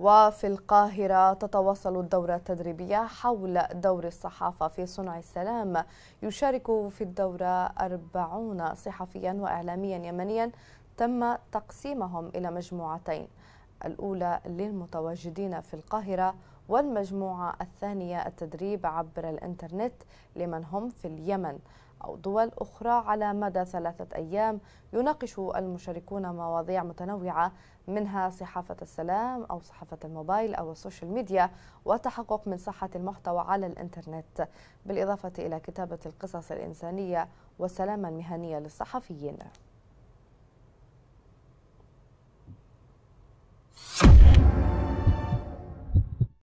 وفي القاهرة تتواصل الدورة التدريبية حول دور الصحافة في صنع السلام يشارك في الدورة أربعون صحفيا وإعلاميا يمنيا تم تقسيمهم إلى مجموعتين الأولى للمتواجدين في القاهرة والمجموعة الثانية التدريب عبر الإنترنت لمن هم في اليمن أو دول أخرى على مدى ثلاثة أيام يناقش المشاركون مواضيع متنوعة منها صحافة السلام أو صحافة الموبايل أو السوشيال ميديا والتحقق من صحة المحتوى على الإنترنت بالإضافة إلى كتابة القصص الإنسانية والسلامة المهنية للصحفيين